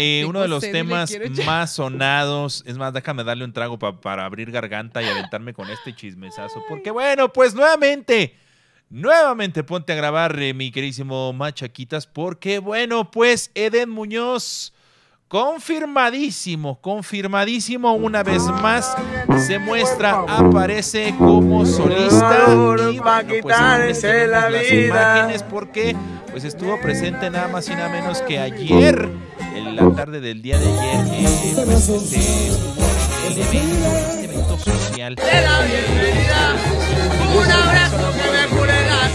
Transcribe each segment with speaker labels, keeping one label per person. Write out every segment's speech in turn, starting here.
Speaker 1: Eh, uno de los temas más sonados. Es más, déjame darle un trago para abrir garganta y aventarme con este chismesazo. Porque bueno, pues nuevamente, nuevamente ponte a grabar, eh, mi querísimo Machaquitas. Porque bueno, pues Eden Muñoz. Confirmadísimo, confirmadísimo una vez más. Se muestra, aparece como solista. Y bueno, pues porque pues estuvo presente nada más y nada menos que ayer la tarde del día de ayer, eh, pues, este, el evento, social. De la bienvenida,
Speaker 2: un abrazo que me cure la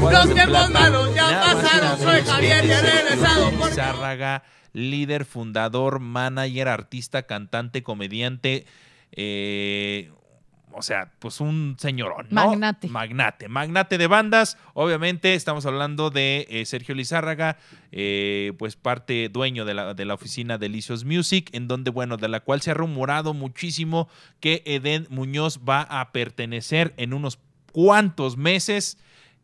Speaker 1: seriedad. Los tiempos malos ya pasaron, soy este, Javier y he regresado por... Zárraga, líder, fundador, manager, artista, cantante, comediante, eh o sea, pues un señorón. ¿no? Magnate. Magnate. Magnate de bandas. Obviamente estamos hablando de eh, Sergio Lizárraga, eh, pues parte dueño de la, de la oficina Delicious Music, en donde, bueno, de la cual se ha rumorado muchísimo que Eden Muñoz va a pertenecer en unos cuantos meses.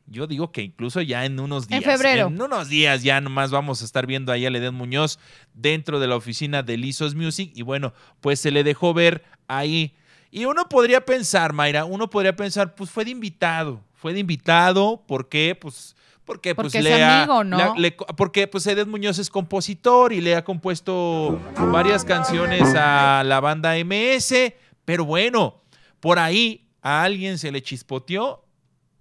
Speaker 1: Yo digo que incluso ya en unos días. En febrero. En unos días ya nomás vamos a estar viendo ahí a Eden Muñoz dentro de la oficina de Lizos Music. Y bueno, pues se le dejó ver ahí y uno podría pensar, Mayra, uno podría pensar, pues fue de invitado, fue de invitado, ¿por qué? Pues porque, pues, porque pues, ¿no? porque pues Muñoz es compositor y le ha compuesto varias canciones a la banda MS, pero bueno, por ahí a alguien se le chispoteó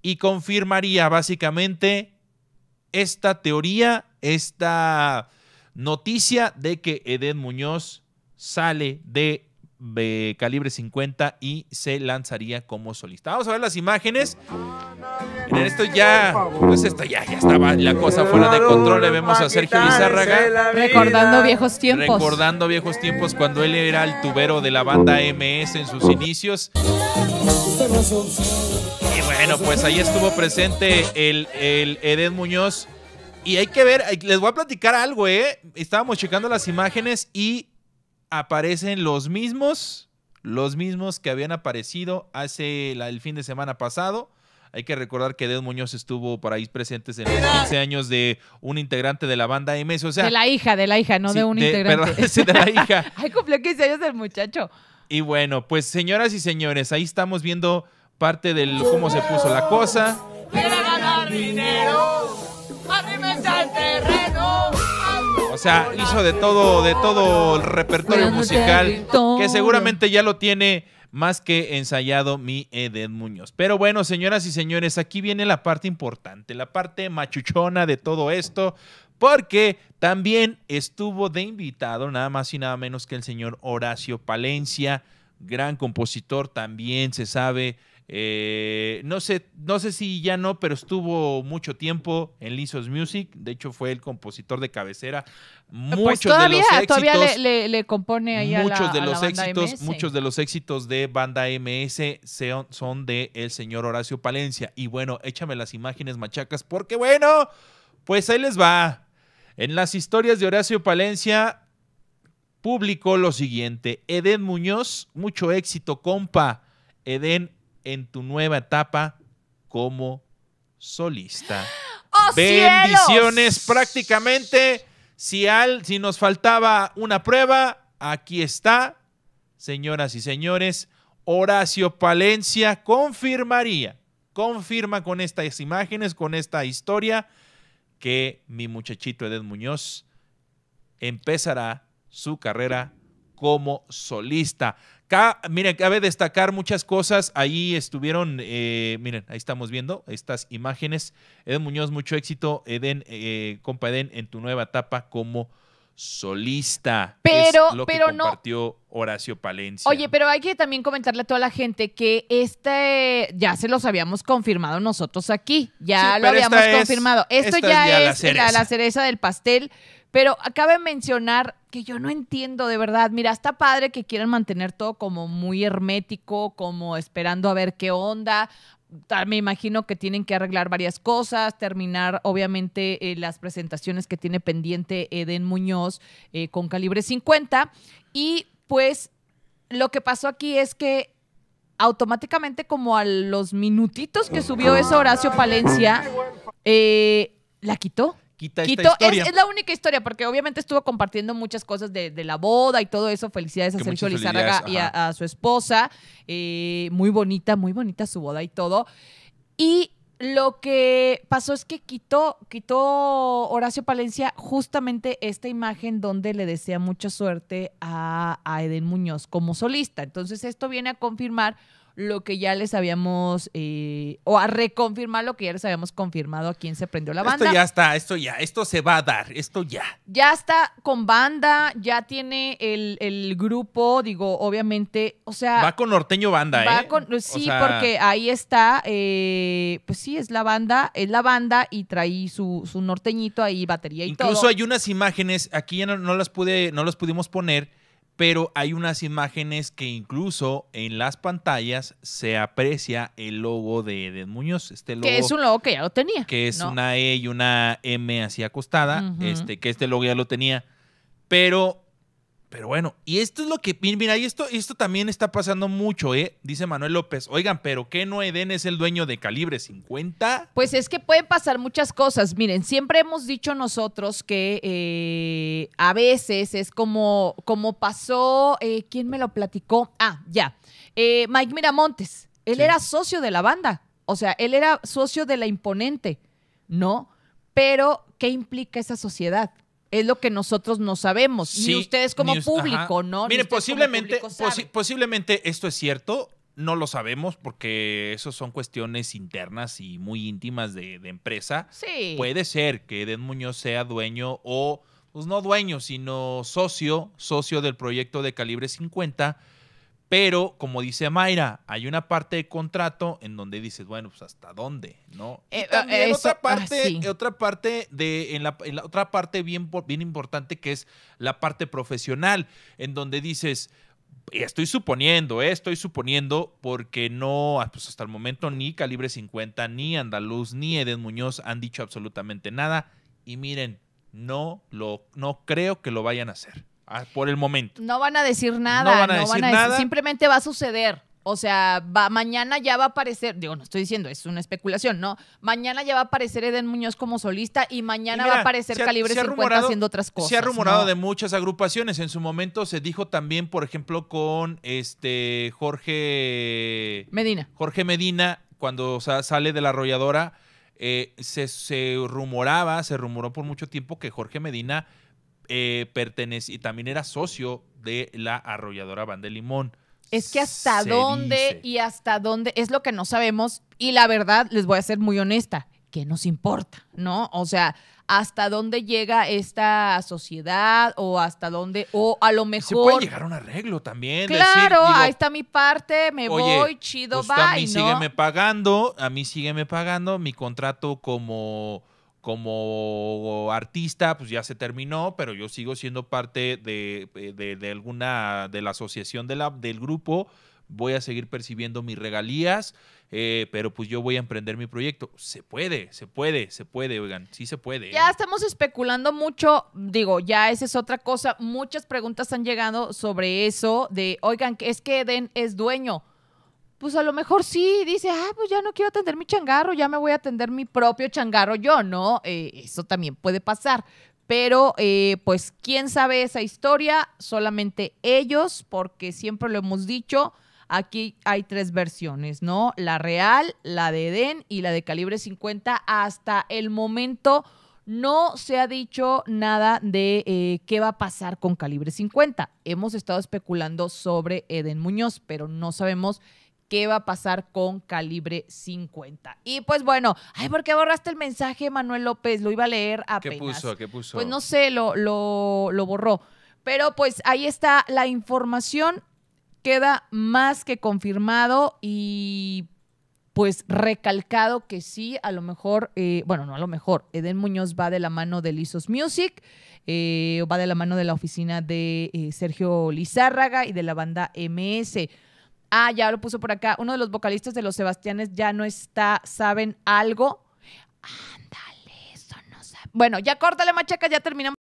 Speaker 1: y confirmaría básicamente esta teoría, esta noticia de que Edith Muñoz sale de de calibre 50 y se lanzaría como solista. Vamos a ver las imágenes. En esto ya, pues esto ya, ya estaba la cosa fuera de control. Le vemos a Sergio Lizárraga. Recordando
Speaker 2: viejos tiempos. Recordando
Speaker 1: viejos tiempos cuando él era el tubero de la banda MS en sus inicios. Y bueno, pues ahí estuvo presente el, el Edén Muñoz. Y hay que ver, les voy a platicar algo, ¿eh? Estábamos checando las imágenes y aparecen los mismos, los mismos que habían aparecido hace el fin de semana pasado. Hay que recordar que Deus Muñoz estuvo por ahí presentes en los 15 años de un integrante de la banda MS. O sea, de la
Speaker 2: hija, de la hija, no de un integrante. de la hija. Ay, cumplió 15 años el muchacho.
Speaker 1: Y bueno, pues señoras y señores, ahí estamos viendo parte de cómo se puso la cosa. ganar dinero.
Speaker 2: O sea, hizo de
Speaker 1: todo, de todo el repertorio musical que seguramente ya lo tiene más que ensayado mi Edén Muñoz. Pero bueno, señoras y señores, aquí viene la parte importante, la parte machuchona de todo esto, porque también estuvo de invitado nada más y nada menos que el señor Horacio Palencia, gran compositor, también se sabe eh, no, sé, no sé si ya no, pero estuvo mucho tiempo en Lizos Music. De hecho, fue el compositor de cabecera. Pues muchos todavía, de los éxitos. le,
Speaker 2: compone ahí muchos de los éxitos, Muchos
Speaker 1: de los éxitos de banda MS son, son de el señor Horacio Palencia. Y bueno, échame las imágenes machacas, porque bueno, pues ahí les va. En las historias de Horacio Palencia publicó lo siguiente: Edén Muñoz, mucho éxito, compa. Edén en tu nueva etapa como solista. ¡Oh, Bendiciones prácticamente. Si, al, si nos faltaba una prueba, aquí está. Señoras y señores, Horacio Palencia confirmaría, confirma con estas imágenes, con esta historia, que mi muchachito Edén Muñoz empezará su carrera como solista. Ca miren, cabe destacar muchas cosas. Ahí estuvieron, eh, miren, ahí estamos viendo estas imágenes. Eden Muñoz, mucho éxito. Eden, eh, compa Eden, en tu nueva etapa como solista. Pero, lo pero que compartió Horacio Palencia. Oye,
Speaker 2: pero hay que también comentarle a toda la gente que este ya se los habíamos confirmado nosotros aquí. Ya lo habíamos confirmado. Esto ya, es la cereza. la cereza del pastel. Pero cabe mencionar que yo no entiendo de verdad. Mira, está padre que quieran mantener todo como muy hermético, como esperando a ver qué onda. Me imagino que tienen que arreglar varias cosas, terminar obviamente eh, las presentaciones que tiene pendiente Eden Muñoz eh, con calibre 50. Y pues lo que pasó aquí es que automáticamente como a los minutitos que subió eso Horacio Palencia, eh, la quitó quita Es, la única historia, porque obviamente estuvo compartiendo muchas cosas de, la boda y todo eso. Felicidades a Sergio y a, su esposa. Eh, muy bonita, muy bonita su boda y todo. Y lo que pasó es que quitó, quitó Horacio Palencia justamente esta imagen donde le desea mucha suerte a, a Eden Muñoz como solista. Entonces esto viene a confirmar lo que ya les habíamos, eh, o a reconfirmar lo que ya les habíamos confirmado
Speaker 1: a quién se prendió la banda. Esto ya está, esto ya, esto se va a dar, esto ya.
Speaker 2: Ya está con banda, ya tiene el, grupo, digo, obviamente, o sea... Va
Speaker 1: con norteño banda, ¿eh? sí, porque
Speaker 2: ahí está, eh, pues sí, es la banda, es la banda y traí su, su norteñito ahí, batería y Incluso todo. Incluso
Speaker 1: hay unas imágenes, aquí ya no, las pude, no las pudimos poner pero hay unas imágenes que incluso en las pantallas se aprecia el logo de Edén Muñoz. Este logo, que es un
Speaker 2: logo que ya lo tenía. Que es una
Speaker 1: E y una M así acostada, este, que este logo ya lo tenía. Pero pero bueno, y esto es lo que. Mira, y esto, esto también está pasando mucho, ¿eh? Dice Manuel López. Oigan, ¿pero qué no Eden es el dueño de calibre 50?
Speaker 2: Pues es que pueden pasar muchas cosas. Miren, siempre hemos dicho nosotros que eh, a veces es como, como pasó. Eh, ¿Quién me lo platicó? Ah, ya. Eh, Mike Miramontes. Él era socio de la banda. O sea, él era socio de la imponente, ¿no? Pero, ¿qué implica esa sociedad? es lo que nosotros no sabemos. Sí, ni ustedes como público, ¿no? Mire, posiblemente,
Speaker 1: posiblemente esto es cierto. No lo sabemos porque eso son cuestiones internas y muy íntimas de, empresa. Sí. Puede ser que Den Muñoz sea dueño o, pues no dueño, sino socio, socio del proyecto de Calibre 50 pero, como dice Mayra, hay una parte de contrato en donde dices, bueno, pues hasta dónde, ¿no? Eh, y eh, otra ah, parte, eh, otra parte de, en la, otra parte bien, importante que es la parte profesional, en donde dices, estoy suponiendo, estoy suponiendo, porque no, ah, pues hasta el momento ni Calibre 50, ni Andaluz, ni Eden Muñoz han dicho absolutamente nada. Y miren, no, lo, no creo que lo vayan a hacer. Ah, por el momento. No van a decir
Speaker 2: nada, no van a, decir nada. simplemente va a suceder. O sea, va, mañana ya va a aparecer, digo, no estoy diciendo, es una especulación, ¿no? Mañana ya va a aparecer Eden Muñoz como solista y mañana va a aparecer Calibre 50 haciendo otras cosas. Se ha rumorado
Speaker 1: de muchas agrupaciones. En su momento se dijo también, por ejemplo, con este Jorge Medina. Jorge Medina, cuando sale de la arrolladora, eh, se rumoraba, se rumoró por mucho tiempo que Jorge Medina eh, pertenece y también era socio de la arrolladora Van Limón.
Speaker 2: Es que hasta dónde y hasta dónde es lo que no sabemos y la verdad les voy a ser muy honesta, que nos importa, ¿no? O sea, hasta dónde llega esta sociedad o hasta dónde, o a lo mejor... Se puede llegar
Speaker 1: a un arreglo también. Claro, ahí
Speaker 2: está mi parte, me voy, chido, bye, pues, A mí sígueme
Speaker 1: pagando, a mí sígueme pagando mi contrato como como artista, pues ya se terminó, pero yo sigo siendo parte eh, de, de, alguna, de la asociación de la, del grupo, voy a seguir percibiendo mis regalías, eh, pero pues yo voy a emprender mi proyecto. Se puede, se puede, se puede, oigan, sí se puede. ¿eh? Ya
Speaker 2: estamos especulando mucho, digo, ya esa es otra cosa, muchas preguntas han llegado sobre eso de, oigan, es que Eden es dueño pues a lo mejor sí dice, ah, pues ya no quiero atender mi changarro, ya me voy a atender mi propio changarro yo, ¿no? Eh, eso también puede pasar. Pero eh, pues quién sabe esa historia, solamente ellos, porque siempre lo hemos dicho, aquí hay tres versiones, ¿no? La real, la de Eden y la de calibre 50. Hasta el momento no se ha dicho nada de eh, qué va a pasar con calibre 50. Hemos estado especulando sobre Eden Muñoz, pero no sabemos qué va a pasar con calibre 50. Y pues bueno, ay, ¿por qué borraste el mensaje, Manuel López? Lo iba a leer
Speaker 1: apenas. ¿Qué puso? ¿Qué puso? Pues no sé, lo,
Speaker 2: lo, borró. Pero pues ahí está la información, queda más que confirmado y pues recalcado que sí, a lo mejor, eh, bueno, no a lo mejor, Eden Muñoz va de la mano de Lizos Music, eh, va de la mano de la oficina de eh, Sergio Lizárraga y de la banda MS. Ah, ya lo puso por acá. Uno de los vocalistas de los Sebastianes ya no está. ¿Saben algo? Ándale, eso no sabe. Bueno, ya córtale, machaca, ya terminamos.